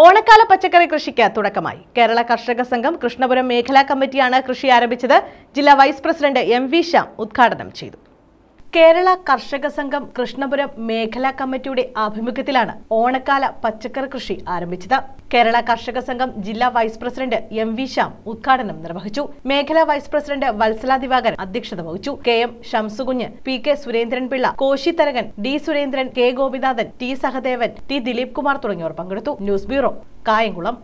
ഓണക്കാല പച്ചക്കറി കൃഷിക്ക് തുടക്കമായി കേരള കർഷക സംഘം കൃഷ്ണപുരം മേഖലാ കമ്മിറ്റിയാണ് കൃഷി ആരംഭിച്ചത് ജില്ലാ vice president M V Shyam ഉദ്ഘാടനം ചെയ്തു കേരള കർഷക സംഘം കൃഷ്ണപുരം മേഖലാ കമ്മിറ്റിയുടെ ആഭിമുഖ്യത്തിലാണ് ഓണക്കാല പച്ചക്കറി കൃഷി ആരംഭിച്ചത് കേരള കർഷക സംഘം ജില്ലാ vice president M V Shyam ഉദ്ഘാടനം നിർവഹിച്ചു മേഖലാ വൈസ് പ്രസിഡന്റ് വത്സല ദിവാകരൻ അധ്യക്ഷത വഹിച്ചു K M Shamsukunju P K Pillai Koshy Tharakan D Surendran K Gopinathan T Sahadevan T Dileep Kumar തുടങ്ങിയവർ പങ്കെടുത്തു ന്യൂസ് ബ്യൂറോ കായംകുളം